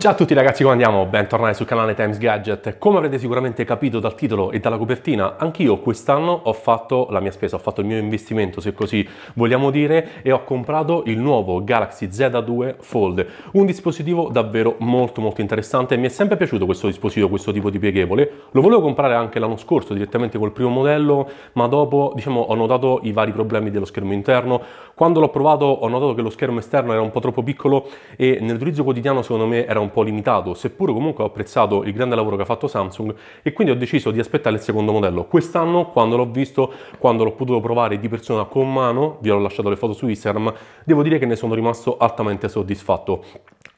Ciao a tutti ragazzi, come andiamo? Bentornati sul canale Times Gadget. Come avrete sicuramente capito dal titolo e dalla copertina, anch'io quest'anno ho fatto la mia spesa, ho fatto il mio investimento, se così vogliamo dire, e ho comprato il nuovo Galaxy Z2 Fold, un dispositivo davvero molto molto interessante. Mi è sempre piaciuto questo dispositivo, questo tipo di pieghevole. Lo volevo comprare anche l'anno scorso direttamente col primo modello, ma dopo, diciamo, ho notato i vari problemi dello schermo interno, quando l'ho provato ho notato che lo schermo esterno era un po' troppo piccolo e nell'utilizzo quotidiano secondo me era un po' limitato, seppure comunque ho apprezzato il grande lavoro che ha fatto Samsung e quindi ho deciso di aspettare il secondo modello. Quest'anno quando l'ho visto, quando l'ho potuto provare di persona con mano, vi ho lasciato le foto su Instagram, devo dire che ne sono rimasto altamente soddisfatto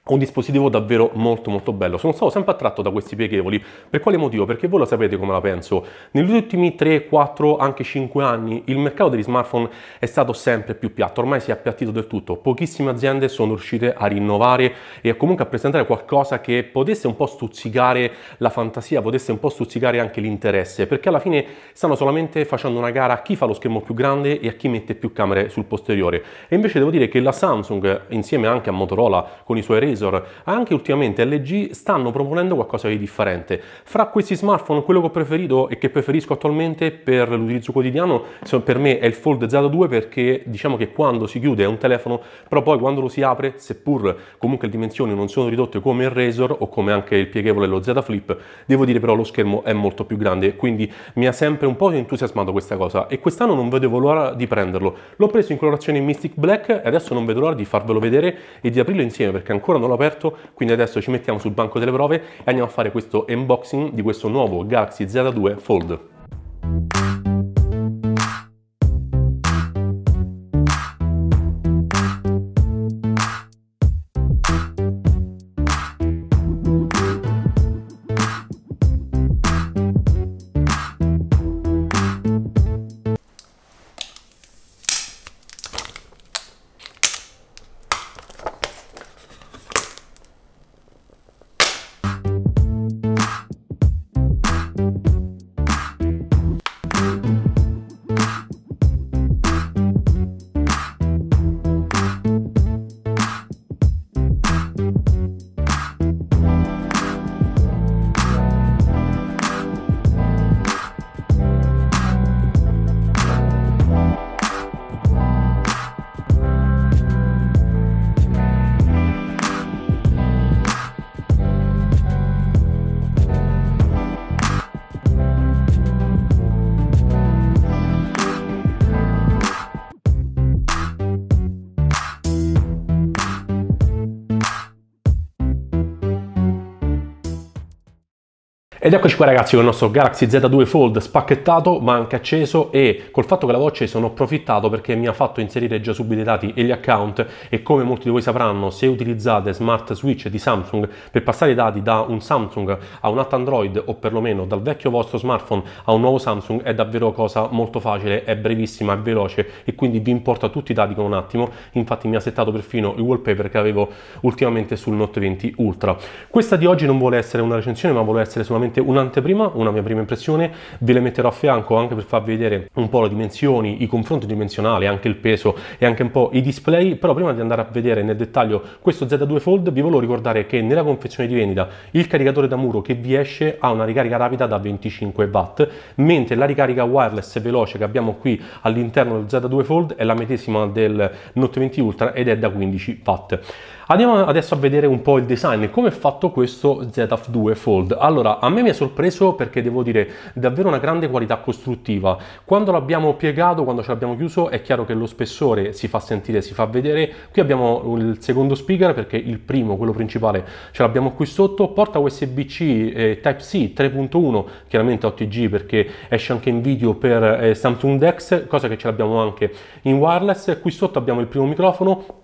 un dispositivo davvero molto molto bello. Sono stato sempre attratto da questi pieghevoli. Per quale motivo? Perché voi lo sapete come la penso. Negli ultimi 3, 4, anche 5 anni il mercato degli smartphone è stato sempre più piatto, ormai si è appiattito del tutto. Pochissime aziende sono riuscite a rinnovare e comunque a presentare qualcosa che potesse un po' stuzzicare la fantasia, potesse un po' stuzzicare anche l'interesse, perché alla fine stanno solamente facendo una gara a chi fa lo schermo più grande e a chi mette più camere sul posteriore. E invece devo dire che la Samsung, insieme anche a Motorola con i suoi reti, Razor, anche ultimamente LG stanno proponendo qualcosa di differente. Fra questi smartphone quello che ho preferito e che preferisco attualmente per l'utilizzo quotidiano per me è il Fold Z2 perché diciamo che quando si chiude è un telefono, però poi quando lo si apre, seppur comunque le dimensioni non sono ridotte come il Razor o come anche il pieghevole lo Z Flip, devo dire però lo schermo è molto più grande, quindi mi ha sempre un po' entusiasmato questa cosa e quest'anno non vedevo l'ora di prenderlo. L'ho preso in colorazione Mystic Black e adesso non vedo l'ora di farvelo vedere e di aprirlo insieme perché ancora non l'ho aperto, quindi adesso ci mettiamo sul banco delle prove e andiamo a fare questo unboxing di questo nuovo Galaxy Z2 Fold. Ed eccoci qua ragazzi con il nostro Galaxy Z2 Fold spacchettato ma anche acceso e col fatto che la voce ne approfittato perché mi ha fatto inserire già subito i dati e gli account e come molti di voi sapranno se utilizzate smart switch di Samsung per passare i dati da un Samsung a un altro Android o perlomeno dal vecchio vostro smartphone a un nuovo Samsung è davvero cosa molto facile, è brevissima, è veloce e quindi vi importa tutti i dati con un attimo, infatti mi ha settato perfino il wallpaper che avevo ultimamente sul Note 20 Ultra. Questa di oggi non vuole essere una recensione ma vuole essere solamente semplicemente un'anteprima, una mia prima impressione, ve le metterò a fianco anche per far vedere un po' le dimensioni, i confronti dimensionali, anche il peso e anche un po' i display, però prima di andare a vedere nel dettaglio questo Z2 Fold vi volevo ricordare che nella confezione di vendita il caricatore da muro che vi esce ha una ricarica rapida da 25 watt, mentre la ricarica wireless veloce che abbiamo qui all'interno del Z2 Fold è la medesima del Note 20 Ultra ed è da 15 watt. Andiamo adesso a vedere un po' il design, come è fatto questo ZF2 Fold. Allora, a me mi ha sorpreso perché devo dire davvero una grande qualità costruttiva. Quando l'abbiamo piegato, quando ce l'abbiamo chiuso, è chiaro che lo spessore si fa sentire, si fa vedere. Qui abbiamo il secondo speaker perché il primo, quello principale, ce l'abbiamo qui sotto. Porta USB-C eh, Type-C 3.1, chiaramente OTG perché esce anche in video per eh, Samsung DeX, cosa che ce l'abbiamo anche in wireless. Qui sotto abbiamo il primo microfono,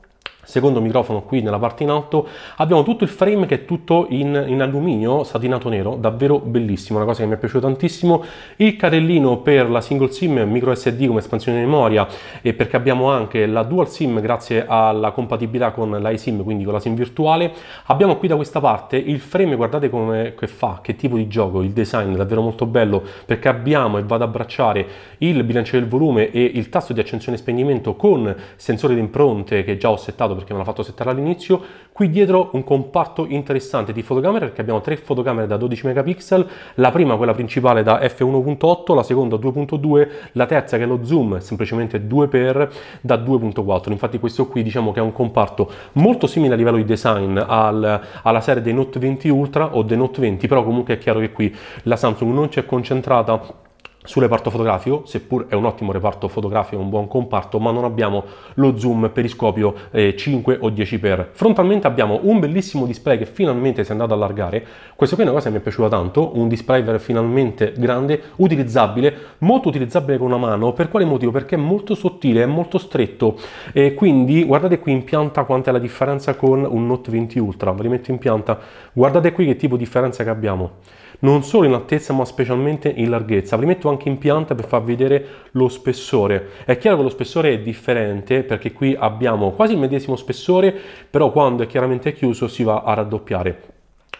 secondo microfono qui nella parte in alto abbiamo tutto il frame che è tutto in, in, alluminio satinato nero davvero bellissimo una cosa che mi è piaciuta tantissimo il carrellino per la single sim micro sd come espansione di memoria e perché abbiamo anche la dual sim grazie alla compatibilità con la isim quindi con la sim virtuale abbiamo qui da questa parte il frame guardate come che fa che tipo di gioco il design è davvero molto bello perché abbiamo e vado ad abbracciare il bilancio del volume e il tasto di accensione e spegnimento con sensore di impronte che già ho settato perché me l'ha fatto settare all'inizio. Qui dietro un comparto interessante di fotocamere perché abbiamo tre fotocamere da 12 megapixel, la prima quella principale da f1.8, la seconda 2.2, la terza che è lo zoom semplicemente 2x da 2.4. Infatti questo qui diciamo che è un comparto molto simile a livello di design al, alla serie dei Note 20 Ultra o dei Note 20, però comunque è chiaro che qui la Samsung non ci è concentrata sul reparto fotografico, seppur è un ottimo reparto fotografico, un buon comparto, ma non abbiamo lo zoom periscopio eh, 5 o 10x. Frontalmente abbiamo un bellissimo display che finalmente si è andato ad allargare, questo qui è una cosa che mi è piaciuta tanto, un display finalmente grande, utilizzabile, molto utilizzabile con una mano, per quale motivo? Perché è molto sottile, è molto stretto, e quindi guardate qui in pianta quanta è la differenza con un Note 20 Ultra, ve li metto in pianta, guardate qui che tipo di differenza che abbiamo non solo in altezza ma specialmente in larghezza. Vi metto anche in pianta per far vedere lo spessore. È chiaro che lo spessore è differente perché qui abbiamo quasi il medesimo spessore, però quando è chiaramente chiuso si va a raddoppiare.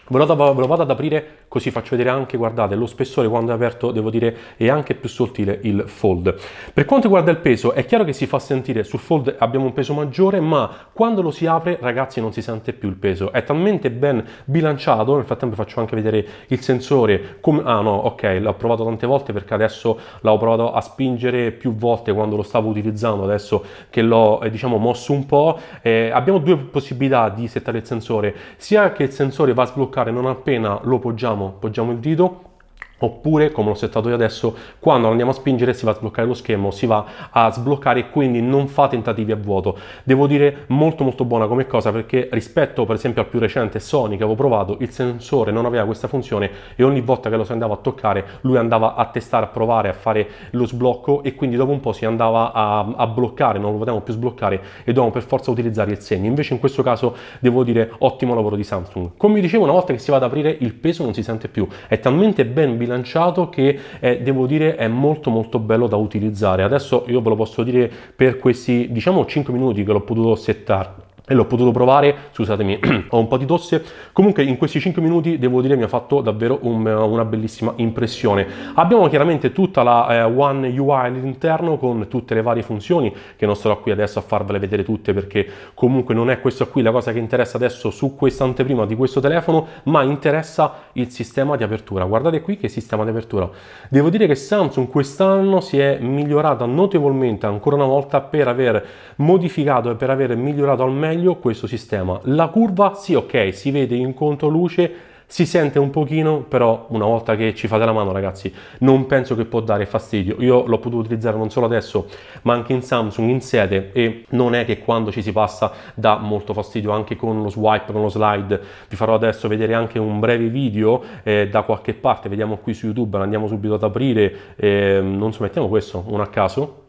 Ve lo vado ad aprire così faccio vedere anche, guardate, lo spessore quando è aperto, devo dire, è anche più sottile il fold. Per quanto riguarda il peso, è chiaro che si fa sentire, sul fold abbiamo un peso maggiore, ma quando lo si apre, ragazzi, non si sente più il peso. È talmente ben bilanciato, nel frattempo faccio anche vedere il sensore, come... ah no, ok, l'ho provato tante volte perché adesso l'ho provato a spingere più volte quando lo stavo utilizzando, adesso che l'ho, eh, diciamo, mosso un po'. Eh, abbiamo due possibilità di settare il sensore, sia che il sensore va a sbloccare non appena lo poggiamo poggiamo il dito Oppure, come l'ho settato io adesso, quando andiamo a spingere si va a sbloccare lo schermo, si va a sbloccare, quindi non fa tentativi a vuoto. Devo dire molto molto buona come cosa perché rispetto per esempio al più recente Sony che avevo provato, il sensore non aveva questa funzione e ogni volta che lo si andava a toccare lui andava a testare, a provare, a fare lo sblocco e quindi dopo un po' si andava a, a bloccare, non lo potevamo più sbloccare e dovevamo per forza utilizzare il segno. Invece in questo caso devo dire ottimo lavoro di Samsung. Come vi dicevo, una volta che si va ad aprire il peso non si sente più, è talmente ben bilanciato che è, eh, devo dire è molto molto bello da utilizzare. Adesso io ve lo posso dire per questi diciamo 5 minuti che l'ho potuto settare e l'ho potuto provare, scusatemi, ho un po' di tosse. Comunque in questi 5 minuti devo dire mi ha fatto davvero un, una bellissima impressione. Abbiamo chiaramente tutta la eh, One UI all'interno con tutte le varie funzioni che non sarò qui adesso a farvele vedere tutte perché comunque non è questa qui la cosa che interessa adesso su questa anteprima di questo telefono, ma interessa il sistema di apertura. Guardate qui che sistema di apertura. Devo dire che Samsung quest'anno si è migliorata notevolmente ancora una volta per aver modificato e per aver migliorato al meglio meglio questo sistema. La curva sì, ok, si vede in contoluce, si sente un pochino, però una volta che ci fate la mano ragazzi, non penso che può dare fastidio. Io l'ho potuto utilizzare non solo adesso, ma anche in Samsung, in sede, e non è che quando ci si passa dà molto fastidio, anche con lo swipe, con lo slide. Vi farò adesso vedere anche un breve video eh, da qualche parte, vediamo qui su YouTube, andiamo subito ad aprire, eh, non so, mettiamo questo, uno a caso.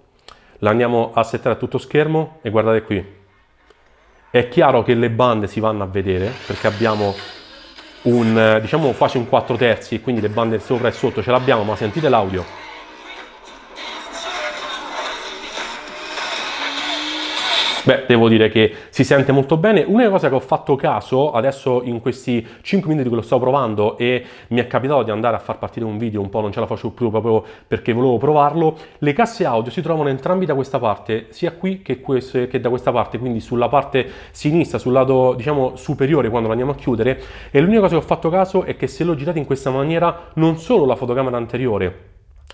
L'andiamo a settare a tutto schermo e guardate qui, è chiaro che le bande si vanno a vedere perché abbiamo un, eh, diciamo quasi un 4 terzi, quindi le bande sopra e sotto ce l'abbiamo, ma sentite l'audio. Beh, devo dire che si sente molto bene. Una cosa che ho fatto caso adesso in questi 5 minuti che lo sto provando e mi è capitato di andare a far partire un video, un po' non ce la faccio più proprio perché volevo provarlo, le casse audio si trovano entrambi da questa parte, sia qui che, queste, che da questa parte, quindi sulla parte sinistra, sul lato diciamo superiore quando lo andiamo a chiudere e l'unica cosa che ho fatto caso è che se lo girate in questa maniera non solo la fotocamera anteriore,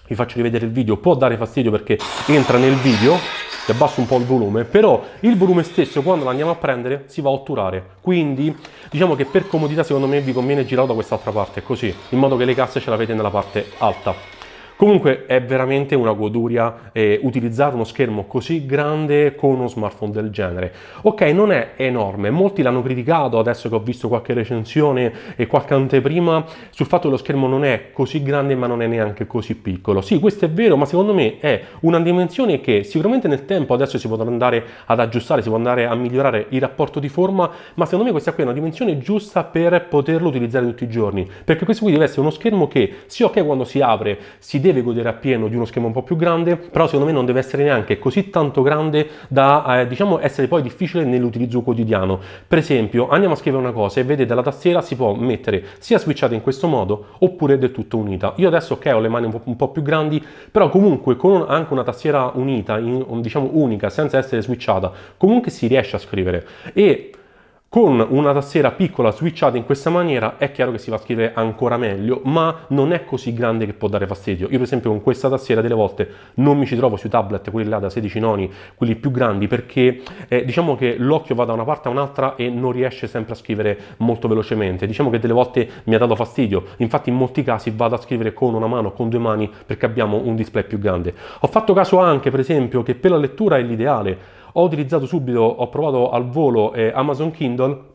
vi faccio rivedere il video, può dare fastidio perché entra nel video ti abbasso un po' il volume, però il volume stesso quando lo andiamo a prendere si va a otturare, quindi diciamo che per comodità secondo me vi conviene girarlo da quest'altra parte, così, in modo che le casse ce l'avete nella parte alta. Comunque è veramente una goduria eh, utilizzare uno schermo così grande con uno smartphone del genere. Ok, non è enorme, molti l'hanno criticato adesso che ho visto qualche recensione e qualche anteprima sul fatto che lo schermo non è così grande ma non è neanche così piccolo. Sì, questo è vero, ma secondo me è una dimensione che sicuramente nel tempo adesso si potrà andare ad aggiustare, si può andare a migliorare il rapporto di forma, ma secondo me questa qui è una dimensione giusta per poterlo utilizzare tutti i giorni, perché questo qui deve essere uno schermo che sì ok quando si apre si deve godere appieno di uno schema un po' più grande, però secondo me non deve essere neanche così tanto grande da eh, diciamo essere poi difficile nell'utilizzo quotidiano. Per esempio, andiamo a scrivere una cosa e vedete la tastiera si può mettere sia switchata in questo modo oppure del tutto unita. Io adesso ok ho le mani un po', un po più grandi, però comunque con anche una tastiera unita, in, diciamo unica, senza essere switchata, comunque si riesce a scrivere e con una tastiera piccola switchata in questa maniera è chiaro che si va a scrivere ancora meglio, ma non è così grande che può dare fastidio. Io per esempio con questa tastiera delle volte non mi ci trovo sui tablet, quelli là da 16 noni, quelli più grandi, perché eh, diciamo che l'occhio va da una parte a un'altra e non riesce sempre a scrivere molto velocemente. Diciamo che delle volte mi ha dato fastidio, infatti in molti casi vado a scrivere con una mano, con due mani, perché abbiamo un display più grande. Ho fatto caso anche per esempio che per la lettura è l'ideale, ho utilizzato subito, ho provato al volo eh, Amazon Kindle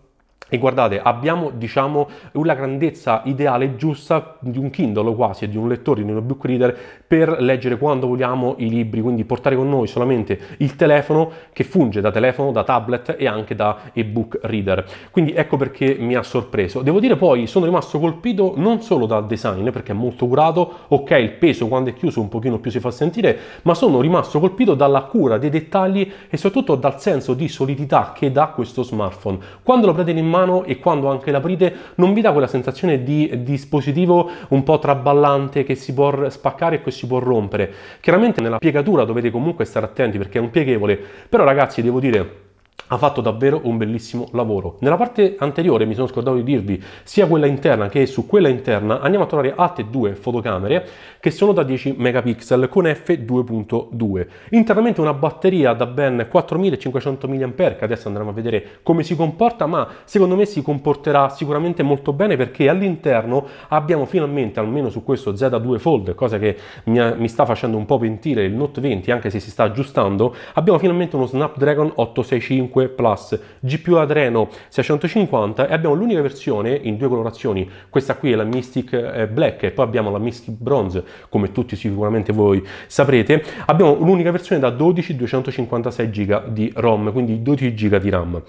e guardate, abbiamo diciamo una grandezza ideale giusta di un Kindle quasi e di un lettore, di un book reader per leggere quando vogliamo i libri, quindi portare con noi solamente il telefono che funge da telefono, da tablet e anche da ebook reader. Quindi ecco perché mi ha sorpreso. Devo dire poi sono rimasto colpito non solo dal design perché è molto curato, ok il peso quando è chiuso un pochino più si fa sentire, ma sono rimasto colpito dalla cura dei dettagli e soprattutto dal senso di solidità che dà questo smartphone. Quando lo prendete in mano mano e quando anche l'aprite non vi dà quella sensazione di dispositivo un po' traballante che si può spaccare e che si può rompere. Chiaramente nella piegatura dovete comunque stare attenti perché è un pieghevole, però ragazzi devo dire ha fatto davvero un bellissimo lavoro. Nella parte anteriore mi sono scordato di dirvi sia quella interna che su quella interna andiamo a trovare altre due fotocamere che sono da 10 megapixel con f2.2. Internamente una batteria da ben 4500 mAh che adesso andremo a vedere come si comporta ma secondo me si comporterà sicuramente molto bene perché all'interno abbiamo finalmente almeno su questo Z2 Fold cosa che mi, sta facendo un po' pentire il Note 20 anche se si sta aggiustando abbiamo finalmente uno Snapdragon 865 5 Plus, GPU Adreno 650 e abbiamo l'unica versione in due colorazioni, questa qui è la Mystic eh, Black e poi abbiamo la Mystic Bronze, come tutti sicuramente voi saprete, abbiamo l'unica versione da 12 256 GB di ROM, quindi 12 GB di RAM.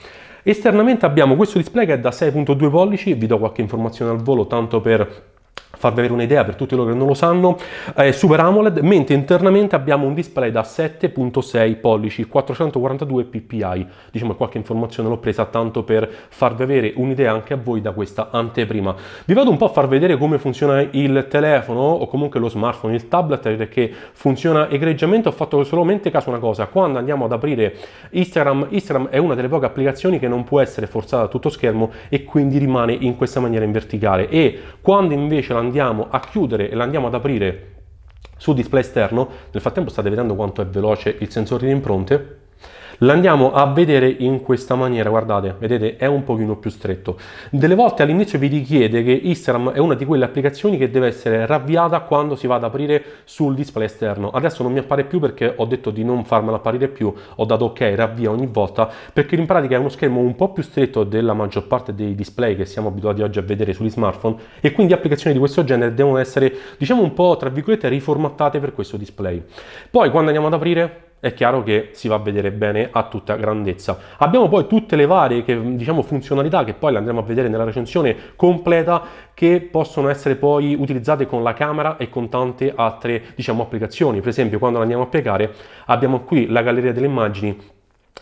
Esternamente abbiamo questo display che è da 6.2 pollici, vi do qualche informazione al volo tanto per farvi avere un'idea per tutti loro che non lo sanno, è eh, Super AMOLED, mentre internamente abbiamo un display da 7.6 pollici, 442 ppi. Diciamo qualche informazione l'ho presa tanto per farvi avere un'idea anche a voi da questa anteprima. Vi vado un po' a far vedere come funziona il telefono o comunque lo smartphone, il tablet, perché funziona egregiamente. Ho fatto solamente caso una cosa, quando andiamo ad aprire Instagram, Instagram è una delle poche applicazioni che non può essere forzata a tutto schermo e quindi rimane in questa maniera in verticale e quando invece la andiamo a chiudere e la andiamo ad aprire su display esterno, nel frattempo state vedendo quanto è veloce il sensore di impronte, l'andiamo a vedere in questa maniera guardate vedete è un pochino più stretto delle volte all'inizio vi richiede che Instagram è una di quelle applicazioni che deve essere ravviata quando si va ad aprire sul display esterno adesso non mi appare più perché ho detto di non farmela apparire più ho dato ok ravvia ogni volta perché in pratica è uno schermo un po' più stretto della maggior parte dei display che siamo abituati oggi a vedere sugli smartphone e quindi applicazioni di questo genere devono essere diciamo un po' tra virgolette riformattate per questo display poi quando andiamo ad aprire è chiaro che si va a vedere bene a tutta grandezza. Abbiamo poi tutte le varie che, diciamo, funzionalità che poi le andremo a vedere nella recensione completa che possono essere poi utilizzate con la camera e con tante altre diciamo, applicazioni. Per esempio quando andiamo a piegare abbiamo qui la galleria delle immagini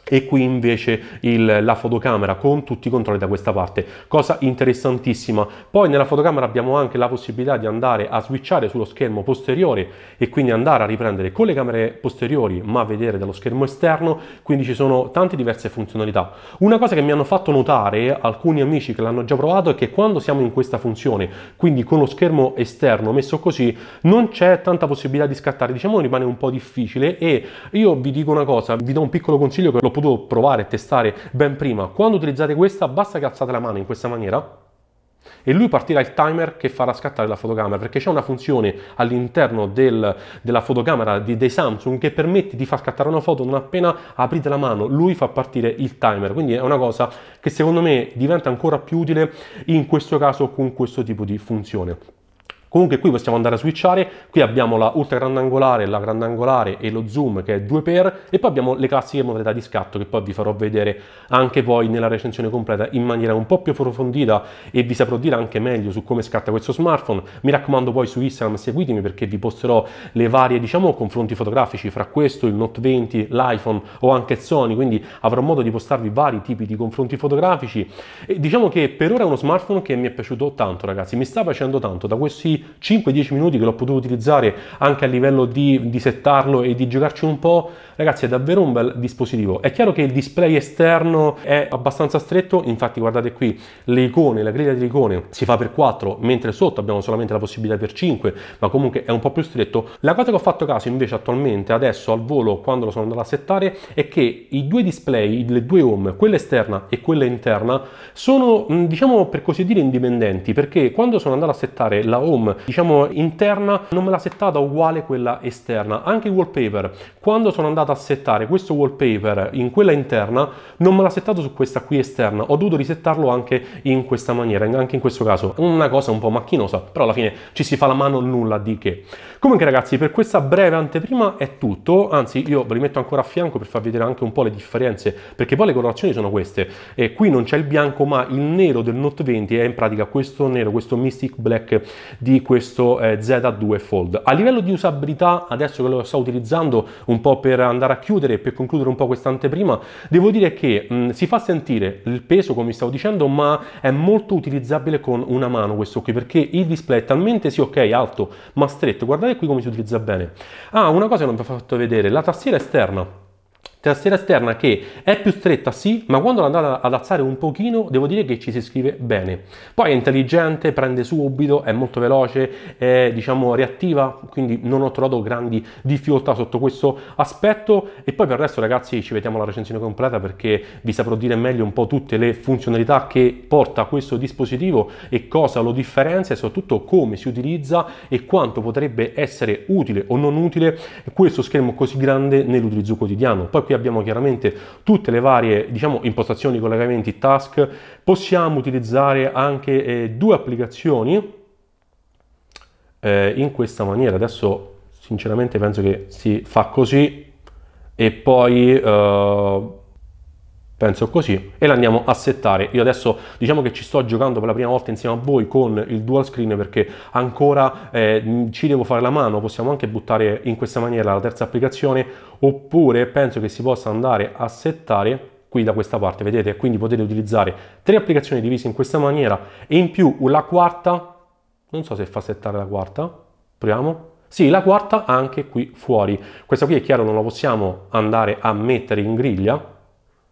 e qui invece il, la fotocamera con tutti i controlli da questa parte cosa interessantissima poi nella fotocamera abbiamo anche la possibilità di andare a switchare sullo schermo posteriore e quindi andare a riprendere con le camere posteriori ma vedere dallo schermo esterno quindi ci sono tante diverse funzionalità una cosa che mi hanno fatto notare alcuni amici che l'hanno già provato è che quando siamo in questa funzione quindi con lo schermo esterno messo così non c'è tanta possibilità di scattare diciamo rimane un po' difficile e io vi dico una cosa vi do un piccolo consiglio che lo l'ho potuto provare e testare ben prima, quando utilizzate questa basta che alzate la mano in questa maniera e lui partirà il timer che farà scattare la fotocamera perché c'è una funzione all'interno del, della fotocamera di, dei Samsung che permette di far scattare una foto non appena aprite la mano lui fa partire il timer quindi è una cosa che secondo me diventa ancora più utile in questo caso con questo tipo di funzione Comunque qui possiamo andare a switchare, qui abbiamo la ultra grandangolare, la grandangolare e lo zoom che è 2x e poi abbiamo le classiche modalità di scatto che poi vi farò vedere anche poi nella recensione completa in maniera un po' più approfondita e vi saprò dire anche meglio su come scatta questo smartphone. Mi raccomando poi su Instagram seguitemi perché vi posterò le varie diciamo confronti fotografici fra questo, il Note 20, l'iPhone o anche Sony, quindi avrò modo di postarvi vari tipi di confronti fotografici e diciamo che per ora è uno smartphone che mi è piaciuto tanto ragazzi, mi sta piacendo tanto da questi 5-10 minuti che l'ho potuto utilizzare anche a livello di, di settarlo e di giocarci un po', ragazzi è davvero un bel dispositivo. È chiaro che il display esterno è abbastanza stretto, infatti guardate qui le icone, la griglia delle icone si fa per 4, mentre sotto abbiamo solamente la possibilità per 5, ma comunque è un po' più stretto. La cosa che ho fatto caso invece attualmente, adesso al volo, quando lo sono andato a settare, è che i due display, le due home, quella esterna e quella interna, sono diciamo per così dire indipendenti, perché quando sono andato a settare la home diciamo interna non me l'ha settata uguale quella esterna anche il wallpaper quando sono andato a settare questo wallpaper in quella interna non me l'ha settato su questa qui esterna ho dovuto risettarlo anche in questa maniera anche in questo caso una cosa un po' macchinosa però alla fine ci si fa la mano nulla di che comunque ragazzi per questa breve anteprima è tutto anzi io ve li metto ancora a fianco per farvi vedere anche un po' le differenze perché poi le colorazioni sono queste e qui non c'è il bianco ma il nero del Note 20 è in pratica questo nero questo Mystic Black di questo eh, Z2 Fold. A livello di usabilità, adesso che lo sto utilizzando un po' per andare a chiudere e per concludere un po' quest'anteprima, devo dire che mh, mm, si fa sentire il peso, come stavo dicendo, ma è molto utilizzabile con una mano questo qui, perché il display è talmente, sì ok, alto, ma stretto. Guardate qui come si utilizza bene. Ah, una cosa che non vi ho fatto vedere, la tastiera esterna tastiera esterna che è più stretta sì, ma quando l'andate ad alzare un pochino devo dire che ci si scrive bene. Poi è intelligente, prende subito, è molto veloce, è diciamo reattiva, quindi non ho trovato grandi difficoltà sotto questo aspetto e poi per il resto ragazzi ci vediamo alla recensione completa perché vi saprò dire meglio un po' tutte le funzionalità che porta questo dispositivo e cosa lo differenzia e soprattutto come si utilizza e quanto potrebbe essere utile o non utile questo schermo così grande nell'utilizzo quotidiano. Poi qui abbiamo chiaramente tutte le varie diciamo, impostazioni, collegamenti, task. Possiamo utilizzare anche eh, due applicazioni eh, in questa maniera. Adesso sinceramente penso che si fa così e poi... Eh, penso così, e l'andiamo a settare. Io adesso diciamo che ci sto giocando per la prima volta insieme a voi con il dual screen perché ancora eh, ci devo fare la mano, possiamo anche buttare in questa maniera la terza applicazione, oppure penso che si possa andare a settare qui da questa parte, vedete? Quindi potete utilizzare tre applicazioni divise in questa maniera e in più la quarta, non so se fa settare la quarta, proviamo, sì, la quarta anche qui fuori. Questa qui è chiaro non la possiamo andare a mettere in griglia,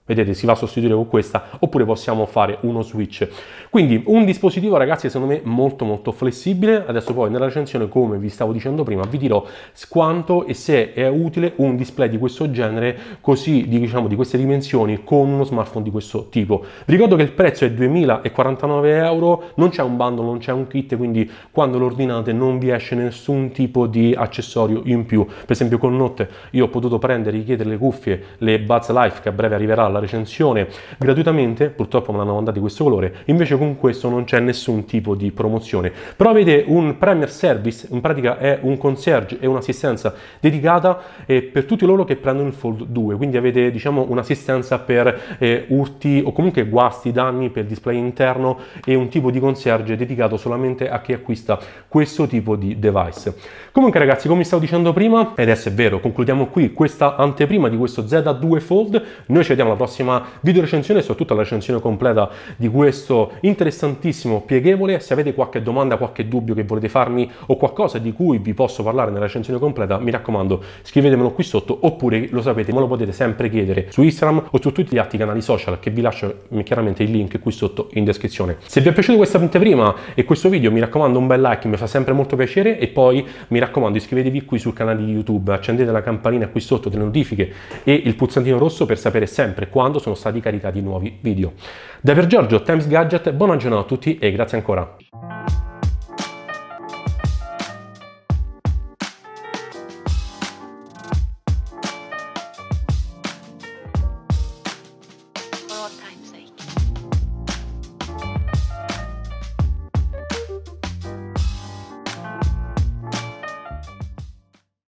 Vedete, si va a sostituire con questa, oppure possiamo fare uno switch. Quindi un dispositivo, ragazzi, secondo me molto molto flessibile. Adesso poi nella recensione, come vi stavo dicendo prima, vi dirò quanto e se è utile un display di questo genere, così diciamo di queste dimensioni, con uno smartphone di questo tipo. Vi ricordo che il prezzo è 2049 euro, non c'è un bundle, non c'è un kit, quindi quando lo ordinate non vi esce nessun tipo di accessorio in più. Per esempio con Notte io ho potuto prendere, e chiedere le cuffie, le Buzz Life, che a breve arriverà la recensione gratuitamente, purtroppo me l'hanno mandata di questo colore, invece con questo non c'è nessun tipo di promozione. Però avete un Premier Service, in pratica è un concierge e un'assistenza dedicata eh, per tutti loro che prendono il Fold 2, quindi avete diciamo un'assistenza per eh, urti o comunque guasti, danni per display interno e un tipo di concierge dedicato solamente a chi acquista questo tipo di device. Comunque ragazzi, come stavo dicendo prima, ed è vero, concludiamo qui questa anteprima di questo Z2 Fold, noi ci vediamo alla prossima prossima video recensione, soprattutto la recensione completa di questo interessantissimo pieghevole. Se avete qualche domanda, qualche dubbio che volete farmi o qualcosa di cui vi posso parlare nella recensione completa, mi raccomando, scrivetemelo qui sotto oppure lo sapete, me lo potete sempre chiedere su Instagram o su tutti gli altri canali social che vi lascio chiaramente il link qui sotto in descrizione. Se vi è piaciuto questa anteprima e questo video, mi raccomando un bel like, mi fa sempre molto piacere e poi mi raccomando iscrivetevi qui sul canale di YouTube, accendete la campanina qui sotto delle notifiche e il pulsantino rosso per sapere sempre quando sono stati caricati nuovi video. Da Per Giorgio, Times Gadget, buona giornata a tutti e grazie ancora.